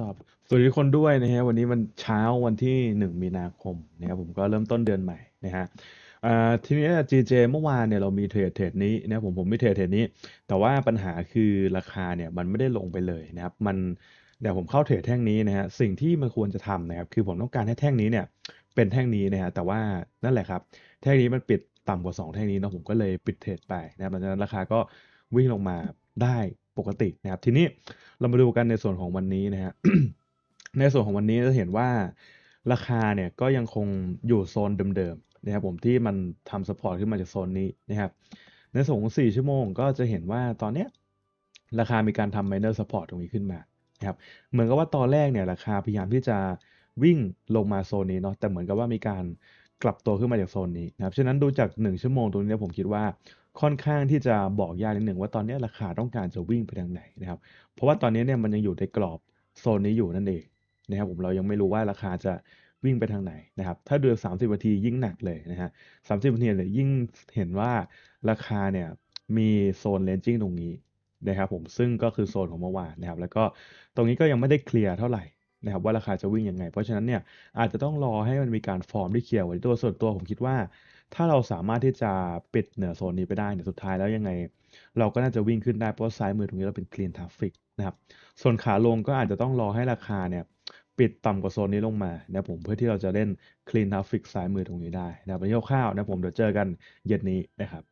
ครับสวัสดีคนด้วยนะฮะวันนี้มันเช้าวันที่หนึ่งมีนาคมนะครับผมก็เริ่มต้นเดือนใหม่นะฮะทีนี้ GJ เมื่อวานเนี่ยเรามีเทรดเทรดนี้นะผมผมมีเทรดเทรดนี้ แต่ว่าปัญหาคือราคาเนี่ยมันไม่ได้ลงไปเลยนะครับมันเดี๋ยวผมเข้าเทรดแท่งนี้นะฮะสิ่งที่มันควรจะทำนะครับคือผมต้องการให้แท่งนี้เนี่ยเป็นแท่งนี้นะฮะแต่ว่านั่นแหละครับแท่งนี้มันปิดต่ำกว่า 2 แท่งนี้เนาะผมก็เลยปิดเทรดไปนะครับดังนั้นราคาก็วิ่งลงมาได้ปกตินะครับทีนี้เรามาดูกันในส่วนของวันนี้นะฮะในส่วนของวันนี้จะเห็นว่า ราคาเนี่ยก็ยังคงอยู่โซนเดิมๆนะครับผมที่มันทำสปอร์ตขึ้นมาจากโซนนี้นะครับในส่วนของ4ชั่วโมง ก็จะเห็นว่าตอนเนี้ยราคามีการทำ minor support ตรงนี้ขึ้นมานะครับเหมือนกับว่าตอนแรกเนี่ย ราคาพยายามที่จะวิ่งลงมาโซนนี้เนาะแต่เหมือนกับว่ามีการกลับตัวขึ้นมาจากโซนนี้นะครับฉะนั้นดูจาก 1 ชั่วโมงตรงนี้ผมคิดว่าค่อนข้างที่จะบอกยากนิดหนึ่งว่าตอนนี้ราคาต้องการจะวิ่งไปทางไหนนะครับ เพราะว่าตอนนี้เนี่ยมันยังอยู่ในกรอบโซนนี้อยู่นั่นเองนะครับผมเรายังไม่รู้ว่าราคาจะวิ่งไปทางไหนนะครับถ้าเดือน30นาทียิ่งหนักเลยนะฮะสามสิบนาทีเลยยิ่งเห็นว่าราคาเนี่ย มีโซนเลนจิ้งตรงนี้นะครับ ผมซึ่งก็คือโซนของเมื่อวานนะครับ แล้วก็ตรงนี้ก็ยังไม่ได้เคลียร์เท่าไหร่นะครับว่าราคาจะวิ่งยังไง เพราะฉะนั้นเนี่ยอาจจะต้องรอให้มันมีการฟอร์มที่เคลียร์ไว้ตัวส่วนตัวผมคิดว่าถ้าเราสามารถที่จะปิดเหนือโซนนี้ไปได้เนี่ยสุดท้ายแล้วยังไง เราก็น่าจะวิ่งขึ้นได้ เพราะซ้ายมือตรงนี้เราเป็น clean traffic นะครับส่วนขาลงก็อาจจะต้องรอให้ราคาเนี่ย ปิดต่ำกว่าโซนนี้ลงมานะผมเพื่อที่เราจะเล่น clean traffic ซ้ายมือตรงนี้ได้นะครับในข้าวๆนะผมเดี๋ยวเจอกันเย็นนี้นะครับ